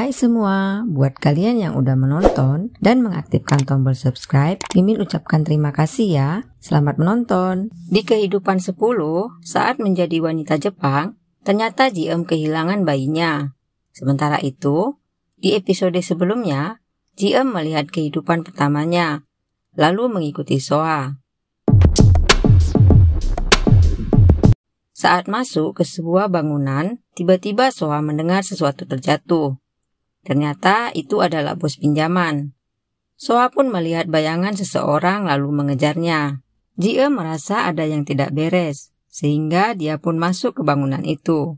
Hai semua, buat kalian yang udah menonton dan mengaktifkan tombol subscribe, Mimin ucapkan terima kasih ya. Selamat menonton. Di kehidupan 10, saat menjadi wanita Jepang, ternyata Jiem kehilangan bayinya. Sementara itu, di episode sebelumnya, Jiem melihat kehidupan pertamanya, lalu mengikuti Soa. Saat masuk ke sebuah bangunan, tiba-tiba Soa mendengar sesuatu terjatuh. Ternyata itu adalah bos pinjaman. Soa pun melihat bayangan seseorang lalu mengejarnya. Jie merasa ada yang tidak beres, sehingga dia pun masuk ke bangunan itu.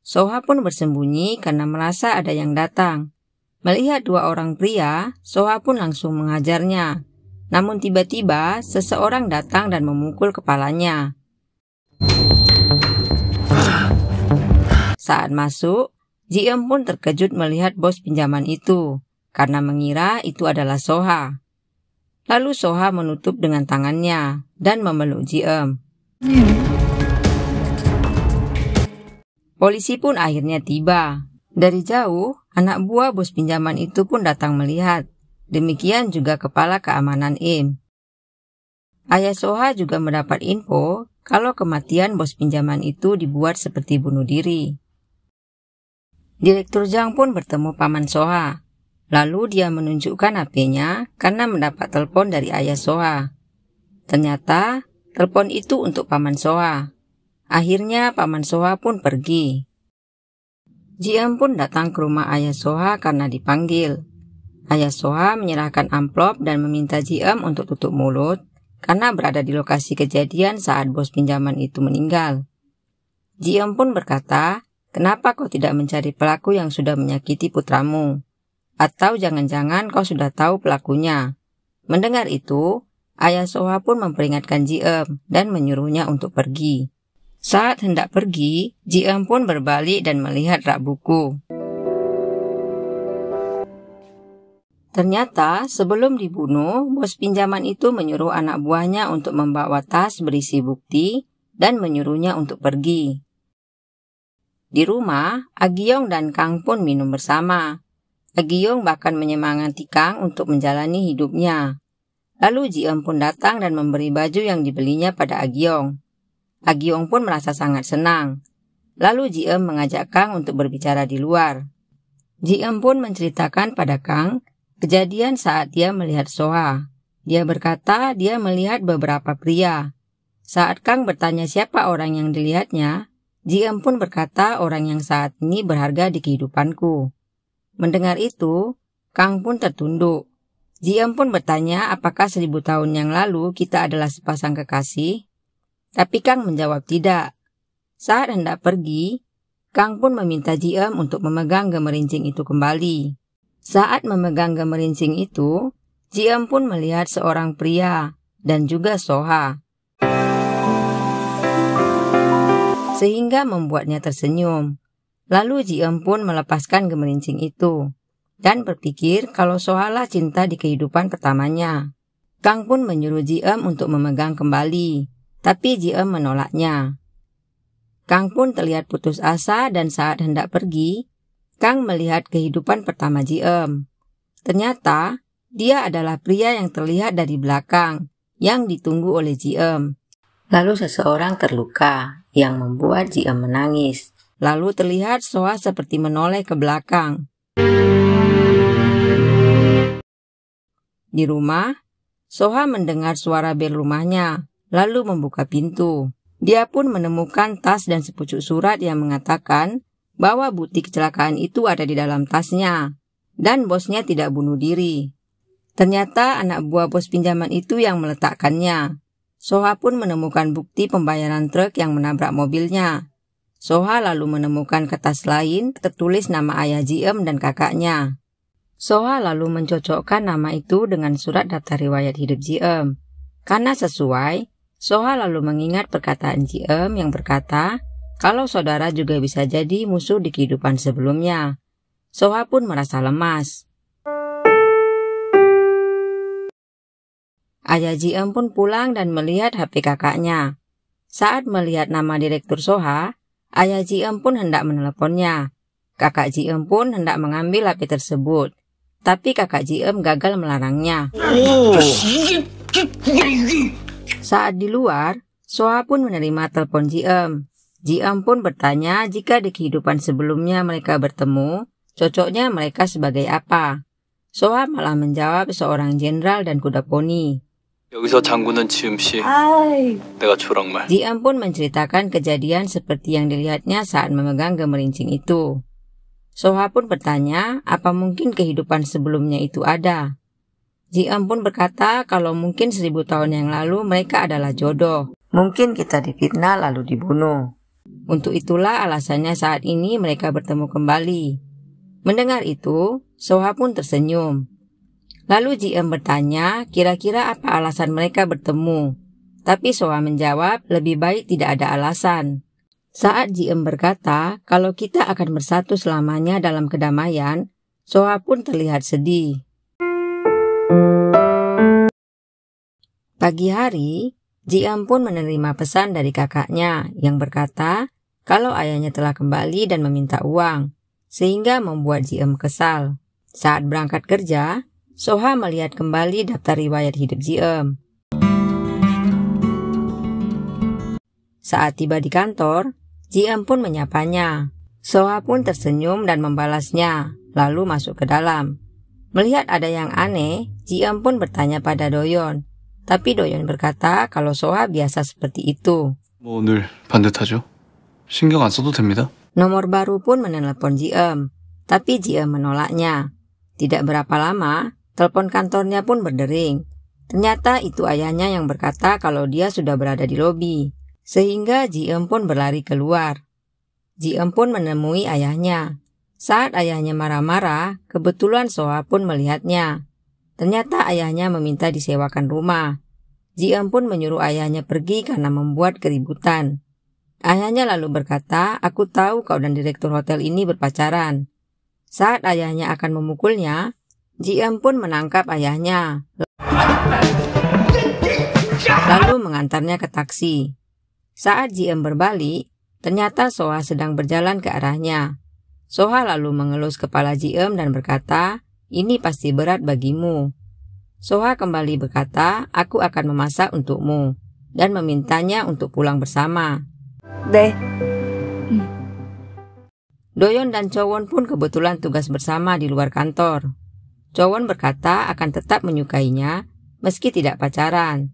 Soha pun bersembunyi karena merasa ada yang datang. Melihat dua orang pria, Soha pun langsung mengajarnya. Namun tiba-tiba seseorang datang dan memukul kepalanya. Saat masuk, Jiem pun terkejut melihat bos pinjaman itu karena mengira itu adalah Soha. Lalu Soha menutup dengan tangannya dan memeluk Jiem. Polisi pun akhirnya tiba. Dari jauh, anak buah bos pinjaman itu pun datang melihat. Demikian juga kepala keamanan IM. Ayah Soha juga mendapat info kalau kematian bos pinjaman itu dibuat seperti bunuh diri. Direktur Zhang pun bertemu Paman Soha. Lalu dia menunjukkan HP-nya karena mendapat telepon dari ayah Soha. Ternyata telepon itu untuk Paman Soha. Akhirnya Paman Soha pun pergi. Jiam pun datang ke rumah ayah Soha karena dipanggil. Ayah Soha menyerahkan amplop dan meminta Jiam untuk tutup mulut karena berada di lokasi kejadian saat bos pinjaman itu meninggal. Jiam pun berkata Kenapa kau tidak mencari pelaku yang sudah menyakiti putramu? Atau jangan-jangan kau sudah tahu pelakunya? Mendengar itu, ayah Soha pun memperingatkan Jiem dan menyuruhnya untuk pergi. Saat hendak pergi, Jiem pun berbalik dan melihat rak buku. Ternyata sebelum dibunuh, bos pinjaman itu menyuruh anak buahnya untuk membawa tas berisi bukti dan menyuruhnya untuk pergi. Di rumah, Agiong dan Kang pun minum bersama. Agiong bahkan menyemangati Kang untuk menjalani hidupnya. Lalu Jiem pun datang dan memberi baju yang dibelinya pada Agiong. Agiong pun merasa sangat senang. Lalu Jiem mengajak Kang untuk berbicara di luar. Jiem pun menceritakan pada Kang kejadian saat dia melihat Soha. Dia berkata dia melihat beberapa pria. Saat Kang bertanya siapa orang yang dilihatnya, Jiam pun berkata orang yang saat ini berharga di kehidupanku. Mendengar itu, Kang pun tertunduk. Jiam pun bertanya apakah seribu tahun yang lalu kita adalah sepasang kekasih. Tapi Kang menjawab tidak. Saat hendak pergi, Kang pun meminta Jiam untuk memegang gemerincing itu kembali. Saat memegang gemerincing itu, Jiam pun melihat seorang pria dan juga Soha. sehingga membuatnya tersenyum. Lalu Jiem pun melepaskan gemerincing itu dan berpikir kalau soalah cinta di kehidupan pertamanya. Kang pun menyuruh Jiem untuk memegang kembali, tapi Jiem menolaknya. Kang pun terlihat putus asa dan saat hendak pergi, Kang melihat kehidupan pertama Jiem. Ternyata, dia adalah pria yang terlihat dari belakang, yang ditunggu oleh Jiem. Lalu seseorang terluka yang membuat dia menangis. Lalu terlihat Soa seperti menoleh ke belakang. Di rumah, Soha mendengar suara bel rumahnya, lalu membuka pintu. Dia pun menemukan tas dan sepucuk surat yang mengatakan bahwa bukti kecelakaan itu ada di dalam tasnya dan bosnya tidak bunuh diri. Ternyata anak buah bos pinjaman itu yang meletakkannya. Soha pun menemukan bukti pembayaran truk yang menabrak mobilnya. Soha lalu menemukan kertas lain tertulis nama ayah Jiem dan kakaknya. Soha lalu mencocokkan nama itu dengan surat daftar riwayat hidup Jiem. Karena sesuai, Soha lalu mengingat perkataan Jiem yang berkata, kalau saudara juga bisa jadi musuh di kehidupan sebelumnya. Soha pun merasa lemas. Ayah JM pun pulang dan melihat HP kakaknya. Saat melihat nama Direktur Soha, ayah JM pun hendak meneleponnya. Kakak JM pun hendak mengambil HP tersebut. Tapi kakak JM gagal melarangnya. Saat di luar, Soha pun menerima telepon JM. JM pun bertanya jika di kehidupan sebelumnya mereka bertemu, cocoknya mereka sebagai apa. Soha malah menjawab seorang jenderal dan kuda poni. 여기서 Jiam pun menceritakan kejadian seperti yang dilihatnya saat memegang gemerincing itu. Soha pun bertanya, apa mungkin kehidupan sebelumnya itu ada? Jiam pun berkata kalau mungkin seribu tahun yang lalu mereka adalah jodoh. Mungkin kita difitnah lalu dibunuh. Untuk itulah alasannya saat ini mereka bertemu kembali. Mendengar itu, Soha pun tersenyum. Lalu GM bertanya, kira-kira apa alasan mereka bertemu? Tapi Soa menjawab, lebih baik tidak ada alasan. Saat GM berkata, kalau kita akan bersatu selamanya dalam kedamaian, Soa pun terlihat sedih. Pagi hari, GM pun menerima pesan dari kakaknya yang berkata kalau ayahnya telah kembali dan meminta uang, sehingga membuat GM kesal. Saat berangkat kerja, Soha melihat kembali daftar riwayat hidup Ziem. Saat tiba di kantor, Jiem pun menyapanya. Soha pun tersenyum dan membalasnya, lalu masuk ke dalam. Melihat ada yang aneh, Jiem pun bertanya pada Doyon. Tapi Doyon berkata kalau Soha biasa seperti itu. Nomor baru pun menelepon Jiem, tapi Jiem menolaknya. Tidak berapa lama, Telepon kantornya pun berdering. Ternyata itu ayahnya yang berkata kalau dia sudah berada di lobi. Sehingga Ji Jiem pun berlari keluar. Ji Jiem pun menemui ayahnya. Saat ayahnya marah-marah, kebetulan Soa pun melihatnya. Ternyata ayahnya meminta disewakan rumah. Ji Jiem pun menyuruh ayahnya pergi karena membuat keributan. Ayahnya lalu berkata, aku tahu kau dan direktur hotel ini berpacaran. Saat ayahnya akan memukulnya, Jiem pun menangkap ayahnya, lalu mengantarnya ke taksi. Saat Jiem berbalik, ternyata Soha sedang berjalan ke arahnya. Soha lalu mengelus kepala Jiem dan berkata, ini pasti berat bagimu. Soha kembali berkata, aku akan memasak untukmu, dan memintanya untuk pulang bersama. Deh. Doyon dan Chowon pun kebetulan tugas bersama di luar kantor. Cowon berkata akan tetap menyukainya meski tidak pacaran.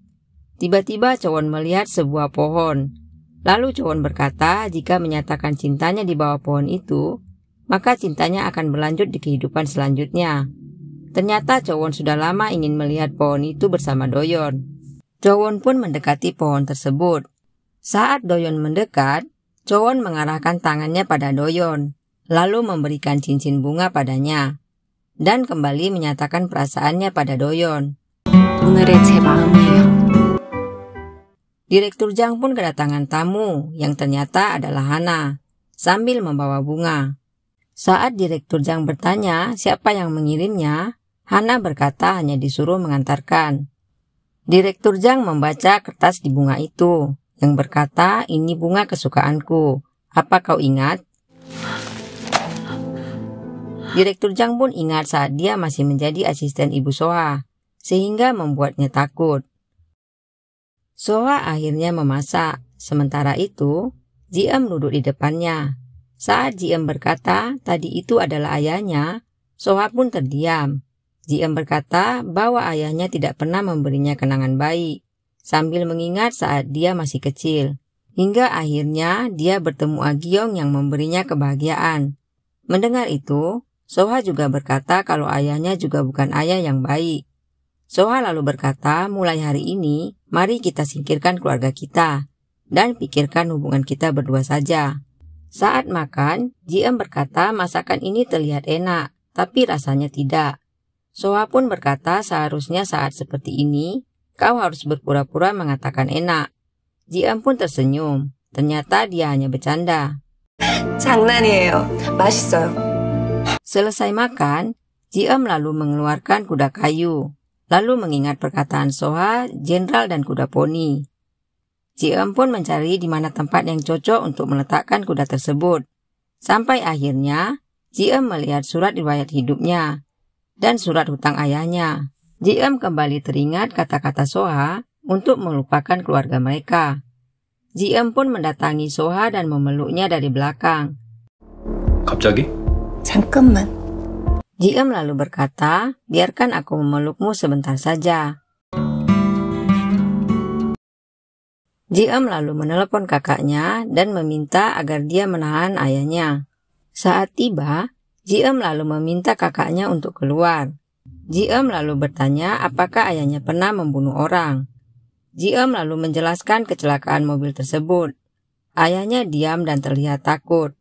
Tiba-tiba Cowon melihat sebuah pohon. Lalu Cowon berkata jika menyatakan cintanya di bawah pohon itu, maka cintanya akan berlanjut di kehidupan selanjutnya. Ternyata Cowon sudah lama ingin melihat pohon itu bersama Doyon. Cowon pun mendekati pohon tersebut. Saat Doyon mendekat, Cowon mengarahkan tangannya pada Doyon, lalu memberikan cincin bunga padanya dan kembali menyatakan perasaannya pada Doyon. Direktur Jang pun kedatangan tamu yang ternyata adalah Hana sambil membawa bunga. Saat Direktur Jang bertanya siapa yang mengirimnya, Hana berkata hanya disuruh mengantarkan. Direktur Jang membaca kertas di bunga itu yang berkata ini bunga kesukaanku. Apa kau ingat? Direktur Jang pun ingat saat dia masih menjadi asisten ibu Soha, sehingga membuatnya takut. Soha akhirnya memasak. Sementara itu, Jiem duduk di depannya. Saat Jiem berkata tadi itu adalah ayahnya, Soha pun terdiam. Jiem berkata bahwa ayahnya tidak pernah memberinya kenangan baik, sambil mengingat saat dia masih kecil. Hingga akhirnya dia bertemu Agiong yang memberinya kebahagiaan. Mendengar itu, Soha juga berkata kalau ayahnya juga bukan ayah yang baik. Soha lalu berkata, mulai hari ini, mari kita singkirkan keluarga kita dan pikirkan hubungan kita berdua saja. Saat makan, Jiem berkata masakan ini terlihat enak, tapi rasanya tidak. Soha pun berkata seharusnya saat seperti ini, kau harus berpura-pura mengatakan enak. Jiem pun tersenyum. Ternyata dia hanya bercanda. 장난이에요. 맛있어요. Ya, Selesai makan, Jiam lalu mengeluarkan kuda kayu, lalu mengingat perkataan Soha, jenderal dan kuda poni. Jiam pun mencari di mana tempat yang cocok untuk meletakkan kuda tersebut. Sampai akhirnya, Jiam melihat surat riwayat hidupnya dan surat hutang ayahnya. Jiam kembali teringat kata-kata Soha untuk melupakan keluarga mereka. Jiam pun mendatangi Soha dan memeluknya dari belakang. 갑자기? 잠깐만. Jiam lalu berkata, biarkan aku memelukmu sebentar saja. Jiem lalu menelepon kakaknya dan meminta agar dia menahan ayahnya. Saat tiba, Jiem lalu meminta kakaknya untuk keluar. Jiem lalu bertanya apakah ayahnya pernah membunuh orang. Jiem lalu menjelaskan kecelakaan mobil tersebut. Ayahnya diam dan terlihat takut.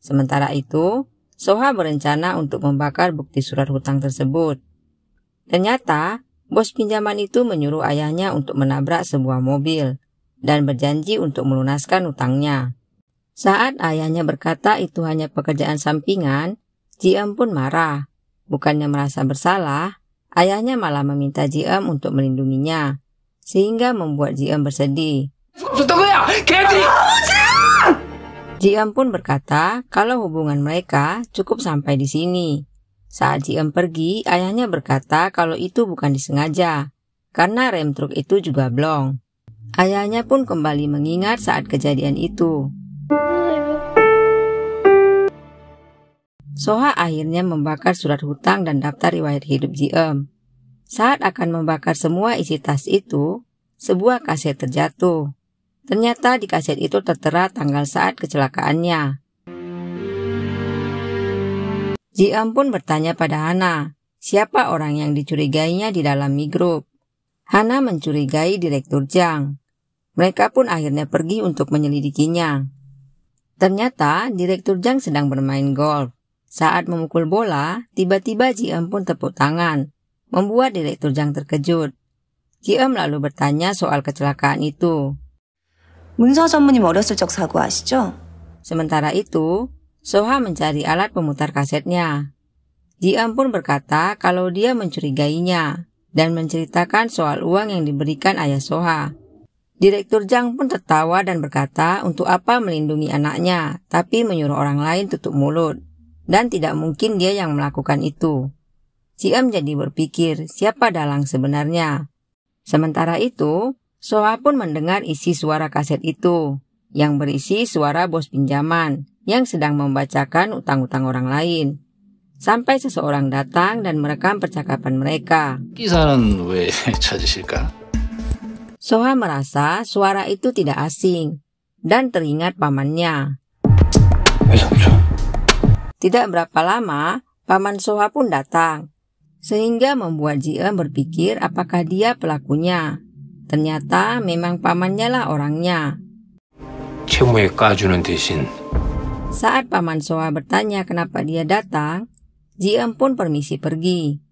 Sementara itu, Soha berencana untuk membakar bukti surat hutang tersebut. Ternyata, bos pinjaman itu menyuruh ayahnya untuk menabrak sebuah mobil dan berjanji untuk melunaskan hutangnya. Saat ayahnya berkata itu hanya pekerjaan sampingan, Jiem pun marah. Bukannya merasa bersalah, ayahnya malah meminta Jiem untuk melindunginya, sehingga membuat Jiem bersedih. Ya, Jiam pun berkata kalau hubungan mereka cukup sampai di sini. Saat Jiam pergi, ayahnya berkata kalau itu bukan disengaja, karena rem truk itu juga blong. Ayahnya pun kembali mengingat saat kejadian itu. Soha akhirnya membakar surat hutang dan daftar riwayat hidup Jiam. Saat akan membakar semua isi tas itu, sebuah kaset terjatuh. Ternyata di kaset itu tertera tanggal saat kecelakaannya. Jiam pun bertanya pada Hana, siapa orang yang dicurigainya di dalam Mi Group. Hana mencurigai Direktur Jang. Mereka pun akhirnya pergi untuk menyelidikinya. Ternyata Direktur Jang sedang bermain golf. Saat memukul bola, tiba-tiba Ji Jiam pun tepuk tangan, membuat Direktur Jang terkejut. Jiam lalu bertanya soal kecelakaan itu. 문서 전문님 어렸을 적 사고 아시죠? Sementara itu, Soha mencari alat pemutar kasetnya. Diam pun berkata kalau dia mencurigainya dan menceritakan soal uang yang diberikan ayah Soha. Direktur Jang pun tertawa dan berkata untuk apa melindungi anaknya, tapi menyuruh orang lain tutup mulut. Dan tidak mungkin dia yang melakukan itu. Siam jadi berpikir siapa dalang sebenarnya. Sementara itu, Soa pun mendengar isi suara kaset itu, yang berisi suara bos pinjaman yang sedang membacakan utang-utang orang lain. Sampai seseorang datang dan merekam percakapan mereka. Soha merasa suara itu tidak asing dan teringat pamannya. Tidak berapa lama, paman Soha pun datang, sehingga membuat Jie berpikir apakah dia pelakunya Ternyata memang pamannya lah orangnya. Saat paman Soa bertanya kenapa dia datang, Ji pun permisi pergi.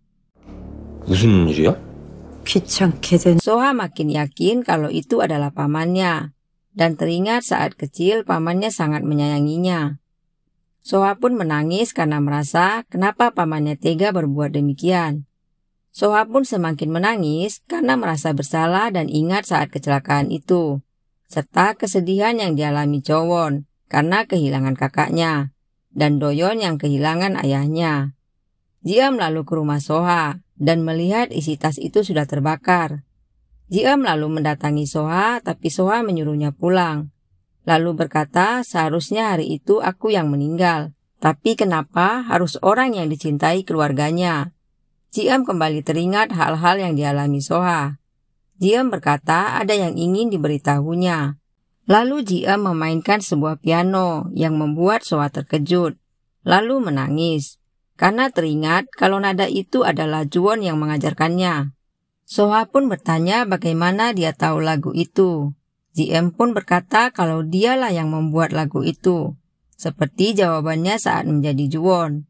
Soha makin yakin kalau itu adalah pamannya dan teringat saat kecil pamannya sangat menyayanginya. Soha pun menangis karena merasa kenapa pamannya tega berbuat demikian. Soha pun semakin menangis karena merasa bersalah dan ingat saat kecelakaan itu, serta kesedihan yang dialami Jowon karena kehilangan kakaknya, dan Doyon yang kehilangan ayahnya. Jia lalu ke rumah Soha dan melihat isi tas itu sudah terbakar. Jia lalu mendatangi Soha tapi Soha menyuruhnya pulang. Lalu berkata seharusnya hari itu aku yang meninggal. Tapi kenapa harus orang yang dicintai keluarganya? Jiam kembali teringat hal-hal yang dialami Soha. Jiam berkata ada yang ingin diberitahunya. Lalu Jiam memainkan sebuah piano yang membuat Soha terkejut, lalu menangis. Karena teringat kalau nada itu adalah Juwon yang mengajarkannya. Soha pun bertanya bagaimana dia tahu lagu itu. GM pun berkata kalau dialah yang membuat lagu itu. Seperti jawabannya saat menjadi Juwon.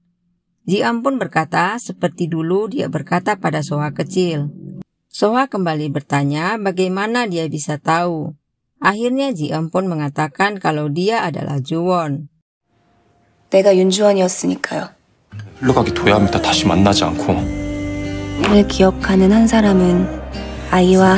Ziam pun berkata, seperti dulu dia berkata pada Soha kecil. Soha kembali bertanya bagaimana dia bisa tahu. Akhirnya Ziam pun mengatakan kalau dia adalah Juwon. 내가 윤주원이었으니까요. 흘러가기 도야합니다. 다시 만나지 않고. 기억하는 한 사람은 아이와